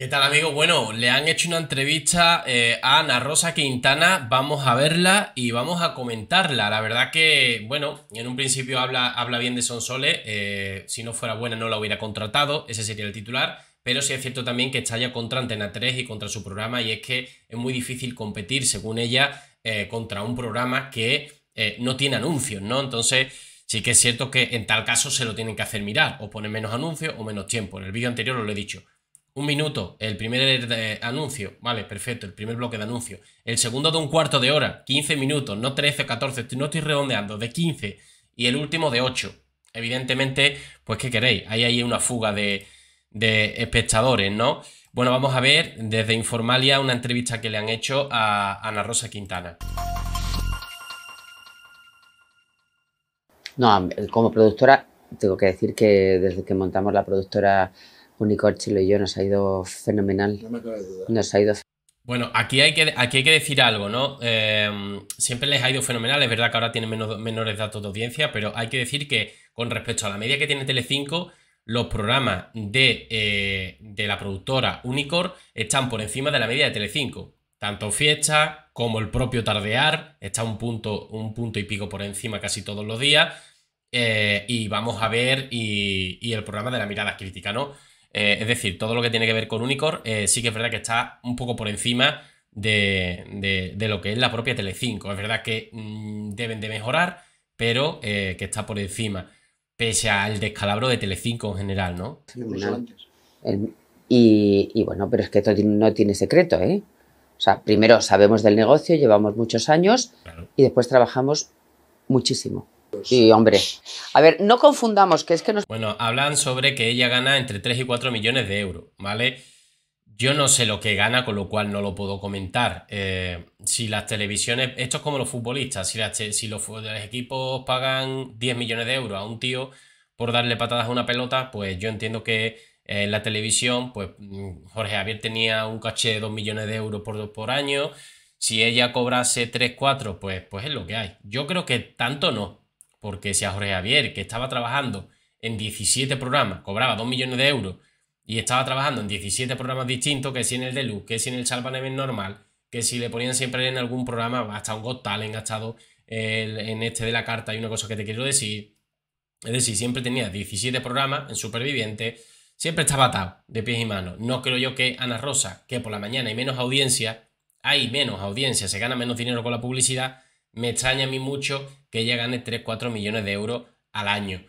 ¿Qué tal amigo Bueno, le han hecho una entrevista eh, a Ana Rosa Quintana, vamos a verla y vamos a comentarla. La verdad que, bueno, en un principio habla, habla bien de Sonsole, eh, si no fuera buena no la hubiera contratado, ese sería el titular, pero sí es cierto también que está ya contra Antena 3 y contra su programa y es que es muy difícil competir, según ella, eh, contra un programa que eh, no tiene anuncios, ¿no? Entonces... Sí que es cierto que en tal caso se lo tienen que hacer mirar, o poner menos anuncios o menos tiempo. En el vídeo anterior os lo he dicho un minuto, el primer er-, anuncio, vale, perfecto, el primer bloque de anuncio. El segundo de un cuarto de hora, 15 minutos, no 13, 14, no estoy redondeando, de 15. Y el último de 8. Evidentemente, pues, ¿qué queréis? Ahí hay una fuga de, de espectadores, ¿no? Bueno, vamos a ver desde Informalia una entrevista que le han hecho a Ana Rosa Quintana. No, como productora, tengo que decir que desde que montamos la productora Unicor, Chilo y yo nos ha ido fenomenal. No me duda. bueno, aquí hay que, aquí hay que decir algo, ¿no? Em, siempre les ha ido fenomenal, es verdad que ahora tienen menos, menores datos de audiencia, pero hay que decir que con respecto a la media que tiene Telecinco, los programas eh, de, la productora Unicor están por encima de la media de Telecinco. Tanto Fiesta como el propio Tardear está un punto, un punto y pico por encima casi todos los días. Eh, y vamos a ver y, y el programa de la mirada crítica, ¿no? Eh, es decir, todo lo que tiene que ver con Unicor eh, sí que es verdad que está un poco por encima de, lo que es la propia Telecinco. Es verdad que mm, deben de mejorar, pero eh, que está por encima, pese al descalabro de Telecinco en general, ¿no? y, bueno, pero es que esto no tiene secreto, ¿eh? O sea, primero sabemos del negocio, llevamos muchos años y después trabajamos muchísimo. Pues sí, hombre. A ver, no confundamos, que es que nos... Bueno, hablan sobre que ella gana entre 3 y 4 millones de euros, ¿vale? Yo no sé lo que gana, con lo cual no lo puedo comentar. Eh, si las televisiones, esto es como los futbolistas, si, los, equipos pagan 10 millones de euros a un tío por darle patadas a una pelota, pues yo entiendo que en eh, la televisión, pues mm, Jorge Javier tenía un caché de 2 millones de euros por, por año. Si ella cobrase 3, 4, pues, pues es lo que hay. Yo creo que tanto no, porque si a Jorge Javier, que estaba trabajando en 17 programas, cobraba 2 millones de euros y estaba trabajando en 17 programas distintos, que si en el Deluxe, que si en el Salvanemen normal, que si le ponían siempre en algún programa, hasta un Got Talent, ha estado en este de la carta, hay una cosa que te quiero decir. Es decir, siempre tenía 17 programas en Superviviente, siempre estaba atado de pies y manos. No creo yo que Ana Rosa, que por la mañana hay menos audiencia, hay menos audiencia, se gana menos dinero con la publicidad, me extraña a mí mucho que ella gane 3-4 millones de euros al año.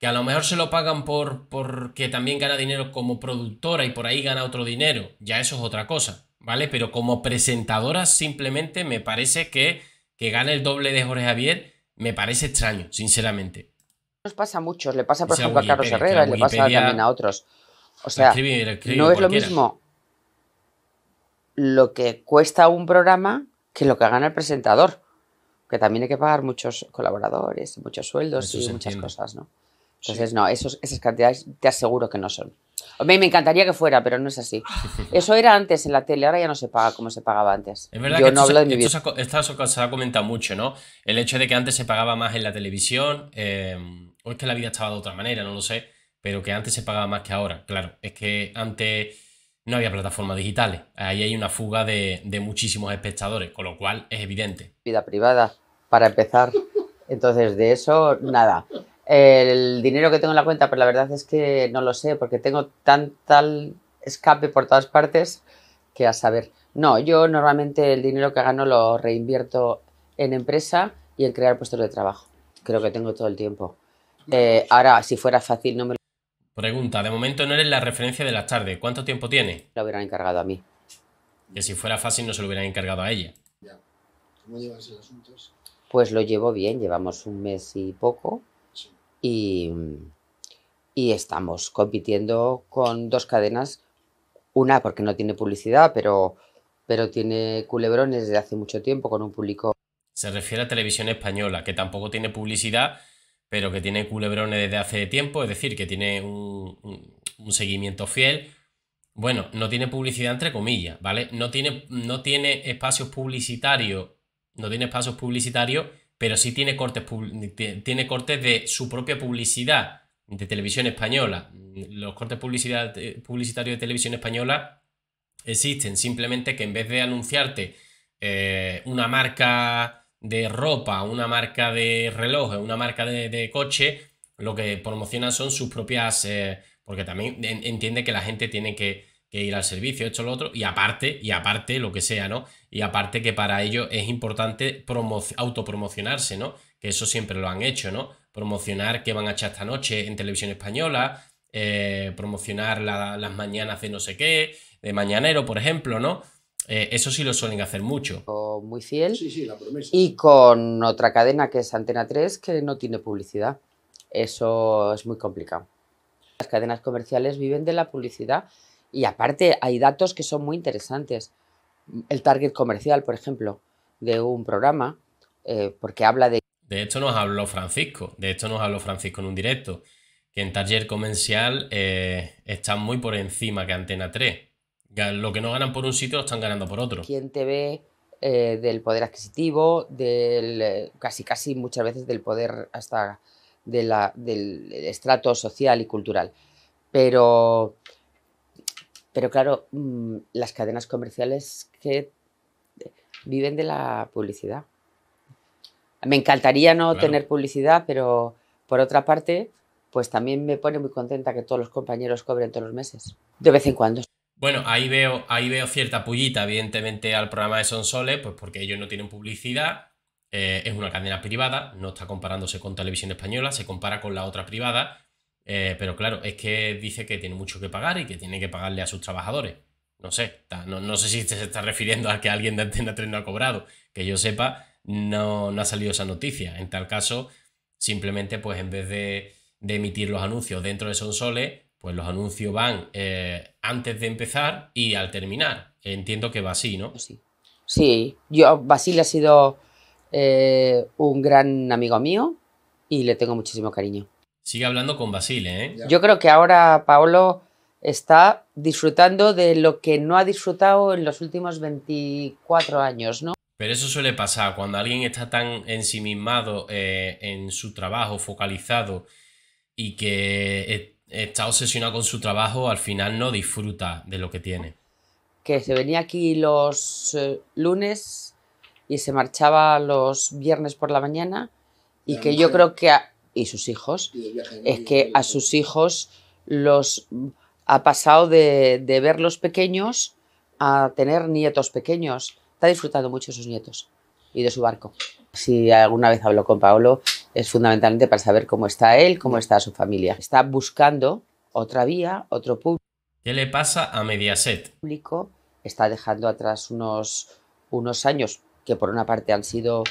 Que a lo mejor se lo pagan por porque también gana dinero como productora y por ahí gana otro dinero. Ya eso es otra cosa, ¿vale? Pero como presentadora simplemente me parece que que gane el doble de Jorge Javier me parece extraño, sinceramente. Nos pasa a muchos, le pasa por ejemplo a Carlos Herrera, y le pasa también a otros. O sea, no es lo mismo lo que cuesta un programa que lo que gana el presentador que también hay que pagar muchos colaboradores, muchos sueldos y muchas cosas, ¿no? Entonces, no, esos, esas cantidades te aseguro que no son. A mí me encantaría que fuera, pero no es así. Eso era antes en la tele, ahora ya no se paga como se pagaba antes. Es verdad Yo que no esto, hablo de Se, ha, comentado mucho, ¿no? El hecho de que antes se pagaba más en la televisión, em, o es que la vida estaba de otra manera, no lo sé, pero que antes se pagaba más que ahora. Claro, es que antes no había plataformas digitales. Ahí hay una fuga de, muchísimos espectadores, con lo cual es evidente. Vida privada, para empezar. Entonces, de eso, nada. El dinero que tengo en la cuenta, pero pues la verdad es que no lo sé, porque tengo tan tal escape por todas partes que a saber. No, yo normalmente el dinero que gano lo reinvierto en empresa y en crear puestos de trabajo. Creo que tengo todo el tiempo. Eh, ahora, si fuera fácil, no me lo Pregunta, de momento no eres la referencia de las tardes. ¿Cuánto tiempo tiene? La hubieran encargado a mí. Que si fuera fácil no se lo hubieran encargado a ella. Ya. ¿Cómo llevas el asunto? Pues lo llevo bien, llevamos un mes y poco. Sí. Y, estamos compitiendo con dos cadenas. Una porque no tiene publicidad, pero, pero tiene culebrones de hace mucho tiempo con un público. Se refiere a Televisión Española, que tampoco tiene publicidad pero que tiene culebrones desde hace tiempo, es decir, que tiene un, seguimiento fiel. Bueno, no tiene publicidad entre comillas, ¿vale? No tiene, no tiene espacios publicitarios, no tiene espacios publicitarios, pero sí tiene cortes, tiene cortes de su propia publicidad de televisión española. Los cortes publicidad, eh, publicitarios de televisión española existen, simplemente que en vez de anunciarte eh, una marca de ropa, una marca de reloj, una marca de, coche, lo que promocionan son sus propias... Eh, porque también entiende que la gente tiene que, ir al servicio, esto, lo otro, y aparte, y aparte, lo que sea, ¿no? Y aparte que para ello es importante autopromocionarse, ¿no? Que eso siempre lo han hecho, ¿no? Promocionar que van a echar esta noche en televisión española, eh, promocionar las mañanas de no sé qué, de mañanero, por ejemplo, ¿no? Eh, eso sí lo suelen hacer mucho. Muy fiel. Sí, sí, la promesa. Y con otra cadena que es Antena 3, que no tiene publicidad. Eso es muy complicado. Las cadenas comerciales viven de la publicidad y aparte hay datos que son muy interesantes. El target comercial, por ejemplo, de un programa, eh, porque habla de... De esto nos habló Francisco, de esto nos habló Francisco en un directo, que en target comercial eh, están muy por encima que Antena 3 lo que no ganan por un sitio lo están ganando por otro. ¿Quién te ve? Eh, del poder adquisitivo, del eh, casi casi muchas veces del poder hasta de la, del estrato social y cultural. Pero, pero claro, mm, las cadenas comerciales que viven de la publicidad. Me encantaría no tener publicidad, pero por otra parte, pues también me pone muy contenta que todos los compañeros cobren todos los meses. De vez en cuando, bueno, ahí veo, ahí veo cierta pullita, evidentemente, al programa de Sonsoles, pues porque ellos no tienen publicidad, eh, es una cadena privada, no está comparándose con televisión española, se compara con la otra privada, eh, pero claro, es que dice que tiene mucho que pagar y que tiene que pagarle a sus trabajadores. No sé, no, sé si se está refiriendo a que alguien de Antena 3 no ha cobrado. Que yo sepa, no, ha salido esa noticia. En tal caso, simplemente, pues en vez de, emitir los anuncios dentro de Sonsole pues los anuncios van eh, antes de empezar y al terminar. Entiendo que va así, ¿no? Sí, sí. Yo, Basile ha sido eh, un gran amigo mío y le tengo muchísimo cariño. Sigue hablando con Basile, ¿eh? Yo creo que ahora Paolo está disfrutando de lo que no ha disfrutado en los últimos 24 años, ¿no? Pero eso suele pasar cuando alguien está tan ensimismado eh, en su trabajo, focalizado y que está obsesionado con su trabajo, al final no disfruta de lo que tiene. Que se venía aquí los eh, lunes y se marchaba los viernes por la mañana y que yo creo que... y sus hijos. es que a sus hijos los ha pasado de, verlos pequeños a tener nietos pequeños. Está disfrutando mucho de sus nietos y de su barco. Si alguna vez hablo con Paolo, es fundamentalmente para saber cómo está él, cómo está su familia. Está buscando otra vía, otro público. ¿Qué le pasa a Mediaset? El público está dejando atrás unos, unos años que por una parte han sido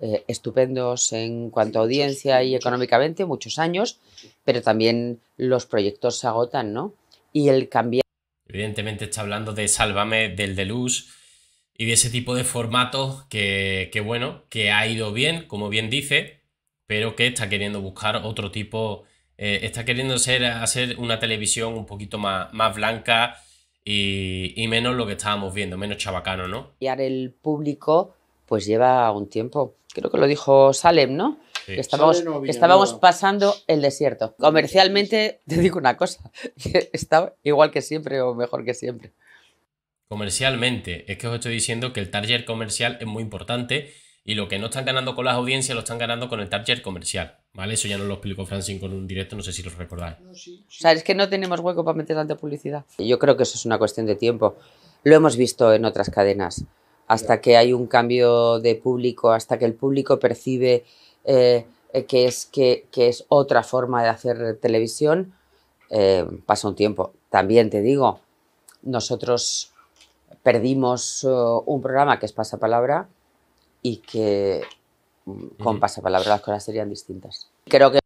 eh, estupendos en cuanto a audiencia y económicamente, muchos años, pero también los proyectos se agotan, ¿no? Y el cambiar... Evidentemente está hablando de Sálvame, del Deluxe y de ese tipo de formato que, que, bueno, que ha ido bien, como bien dice, pero que está queriendo buscar otro tipo, eh, está queriendo ser, hacer una televisión un poquito más, más blanca y, menos lo que estábamos viendo, menos chabacano, ¿no? Y el público pues lleva un tiempo, creo que lo dijo Salem, ¿no? Sí. Estábamos, estábamos pasando el desierto. Comercialmente, te digo una cosa, que está igual que siempre o mejor que siempre. Comercialmente, es que os estoy diciendo que el target comercial es muy importante y lo que no están ganando con las audiencias lo están ganando con el target comercial. ¿Vale? Eso ya no lo explicó Francine con un directo, no sé si lo recordáis. O sea, es que no tenemos hueco para meter tanta publicidad. Yo creo que eso es una cuestión de tiempo. Lo hemos visto en otras cadenas. Hasta que hay un cambio de público, hasta que el público percibe eh, eh, que, es, que, es otra forma de hacer televisión, eh, pasa un tiempo. También te digo, nosotros perdimos un programa que es Pasapalabra y que mm, con pasapalabra las cosas serían distintas. Creo que...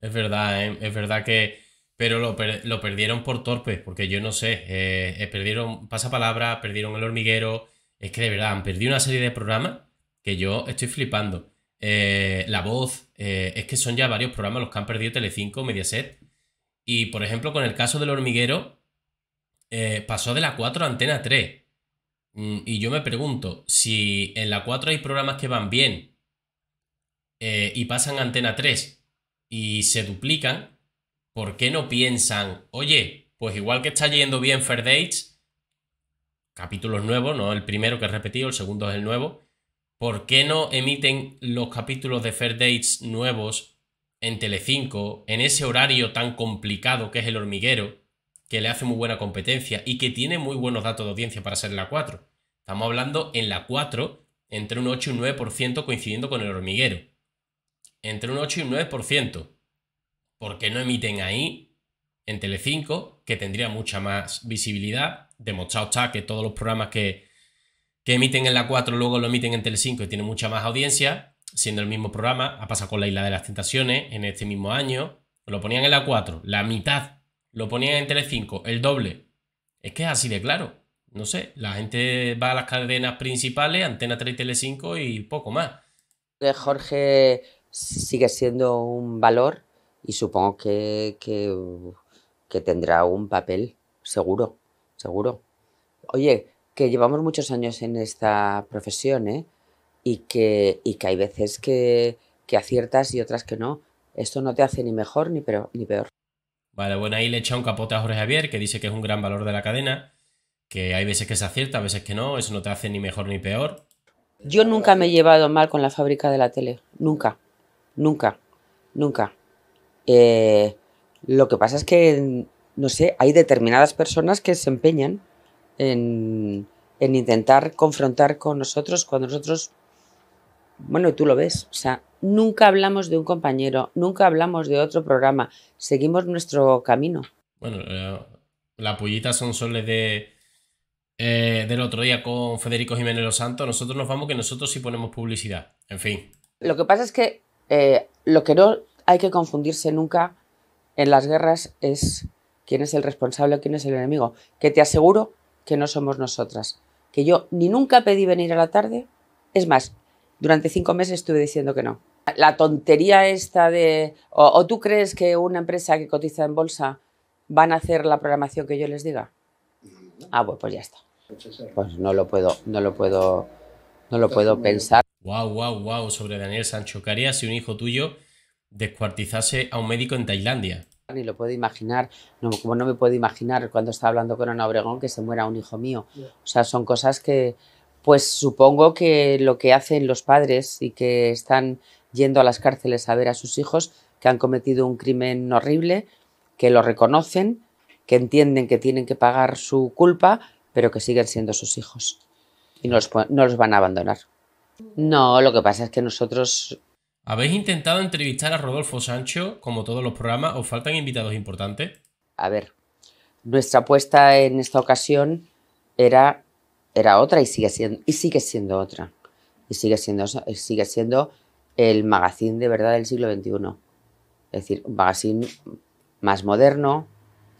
Es verdad, ¿eh? es verdad que... Pero lo, perdieron por torpe, porque yo no sé, eh, eh, perdieron pasapalabra, perdieron el hormiguero, es que de verdad han perdido una serie de programas que yo estoy flipando. la voz, es que son ya varios programas los que han perdido Telecinco, Mediaset. Y por ejemplo, con el caso del hormiguero, pasó de la 4 a Antena 3. Mm, y yo me pregunto, si en la 4 hay programas que van bien eh, y pasan a antena 3 y se duplican, ¿por qué no piensan, oye, pues igual que está yendo bien Fair Dates, capítulos nuevos, no el primero que he repetido, el segundo es el nuevo, ¿por qué no emiten los capítulos de Fair Dates nuevos en Telecinco, en ese horario tan complicado que es el hormiguero? que le hace muy buena competencia y que tiene muy buenos datos de audiencia para ser la 4. Estamos hablando en la 4 entre un 8 y un 9% coincidiendo con el hormiguero. Entre un 8 y un 9%. ¿Por qué no emiten ahí en Telecinco, que tendría mucha más visibilidad? Demostrado está que todos los programas que, que emiten en la 4 luego lo emiten en Telecinco y tienen mucha más audiencia, siendo el mismo programa, ha pasado con la Isla de las Tentaciones en este mismo año, lo ponían en la 4, la mitad lo ponían en Telecinco, el doble. Es que es así de claro. No sé, la gente va a las cadenas principales, Antena 3 y Telecinco y poco más. Eh, Jorge sigue siendo un valor y supongo que, tendrá un papel, seguro, seguro. Oye, que llevamos muchos años en esta profesión, ¿eh? Y que, que hay veces que, que aciertas y otras que no. Esto no te hace ni mejor ni, ni peor. Vale, bueno, ahí le echa un capote a Jorge Javier, que dice que es un gran valor de la cadena, que hay veces que se acierta, a veces que no, eso no te hace ni mejor ni peor. Yo nunca me he llevado mal con la fábrica de la tele, nunca, nunca, nunca. Eh, lo que pasa es que, no sé, hay determinadas personas que se empeñan en, en intentar confrontar con nosotros cuando nosotros bueno, y tú lo ves, o sea, nunca hablamos de un compañero, nunca hablamos de otro programa, seguimos nuestro camino. Bueno, eh, la pollita son soles de, eh, del otro día con Federico Jiménez Los nosotros nos vamos que nosotros sí ponemos publicidad, en fin. Lo que pasa es que eh, lo que no hay que confundirse nunca en las guerras es quién es el responsable, quién es el enemigo, que te aseguro que no somos nosotras, que yo ni nunca pedí venir a la tarde, es más, durante cinco meses estuve diciendo que no. La tontería esta de, o, tú crees que una empresa que cotiza en bolsa van a hacer la programación que yo les diga. Ah, pues, pues ya está. Pues no lo puedo, no lo puedo, no lo puedo pensar. Wow, wow, wow, sobre Daniel Sancho. ¿Qué si un hijo tuyo descuartizase a un médico en Tailandia? ni lo puedo imaginar, como no me puedo imaginar cuando estaba hablando con Ana Obregón que se muera un hijo mío. O sea, son cosas que, pues supongo que lo que hacen los padres y que están yendo a las cárceles a ver a sus hijos que han cometido un crimen horrible, que lo reconocen, que entienden que tienen que pagar su culpa, pero que siguen siendo sus hijos y no los, van a abandonar. No, lo que pasa es que nosotros... ¿Habéis intentado entrevistar a Rodolfo Sancho, como todos los programas? ¿Os faltan invitados importantes? A ver, nuestra apuesta en esta ocasión era era otra y sigue siendo, y sigue siendo otra. Y sigue siendo, sigue siendo el magazine de verdad del siglo XXI. Es decir, un magazine más moderno,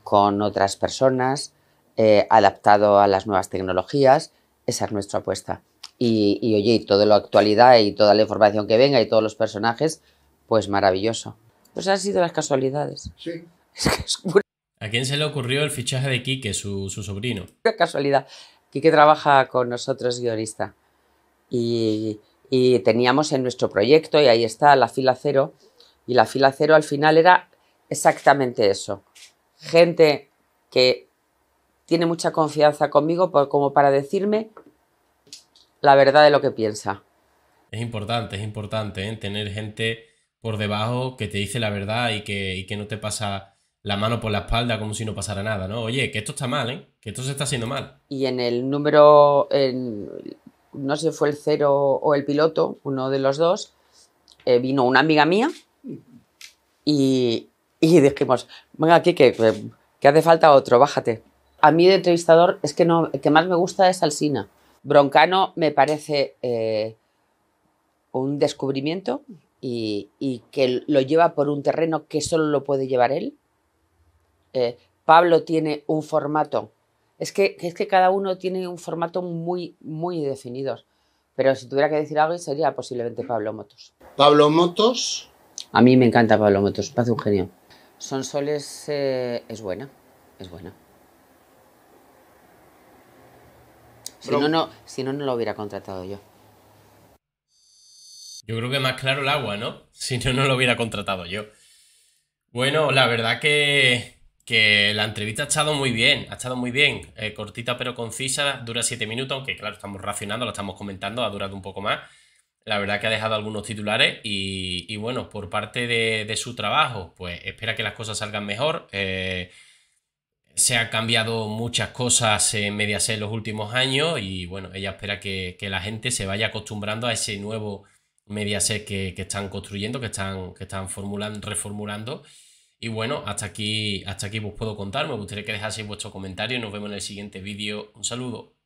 con otras personas, eh, adaptado a las nuevas tecnologías. Esa es nuestra apuesta. Y, oye, y toda la actualidad y toda la información que venga y todos los personajes, pues maravilloso. Pues han sido las casualidades. Sí. ¿A quién se le ocurrió el fichaje de Quique, su, sobrino? Una casualidad que trabaja con nosotros, guionista. Y, teníamos en nuestro proyecto, y ahí está, la fila cero. Y la fila cero al final era exactamente eso. Gente que tiene mucha confianza conmigo por, como para decirme la verdad de lo que piensa. Es importante, es importante ¿eh? tener gente por debajo que te dice la verdad y que, y que no te pasa la mano por la espalda como si no pasara nada, ¿no? Oye, que esto está mal, ¿eh? Que esto se está haciendo mal. Y en el número, no sé si fue el cero o el piloto, uno de los dos, eh, vino una amiga mía y, y dijimos, venga aquí que, hace falta otro, bájate. A mí de entrevistador es que no, que más me gusta es Alsina. Broncano me parece eh, un descubrimiento y, y que lo lleva por un terreno que solo lo puede llevar él eh, Pablo tiene un formato. Es que, es que cada uno tiene un formato muy, muy definido. Pero si tuviera que decir algo, sería posiblemente Pablo Motos. ¿Pablo Motos? A mí me encanta Pablo Motos, parece un genio. Son soles... Eh, es buena, es buena. Si no, no, si no, no lo hubiera contratado yo. Yo creo que más claro el agua, ¿no? Si no, no lo hubiera contratado yo. Bueno, la verdad que que la entrevista ha estado muy bien, ha estado muy bien, eh, cortita pero concisa, dura siete minutos, aunque claro, estamos racionando, lo estamos comentando, ha durado un poco más. La verdad que ha dejado algunos titulares y, bueno, por parte de, su trabajo, pues espera que las cosas salgan mejor. Eh, se han cambiado muchas cosas en Mediaset en los últimos años y bueno, ella espera que, la gente se vaya acostumbrando a ese nuevo Mediaset que, que están construyendo, que están, que están reformulando y bueno, hasta aquí, hasta aquí os pues puedo contar. Me gustaría que dejaseis vuestro comentario. Nos vemos en el siguiente vídeo. Un saludo.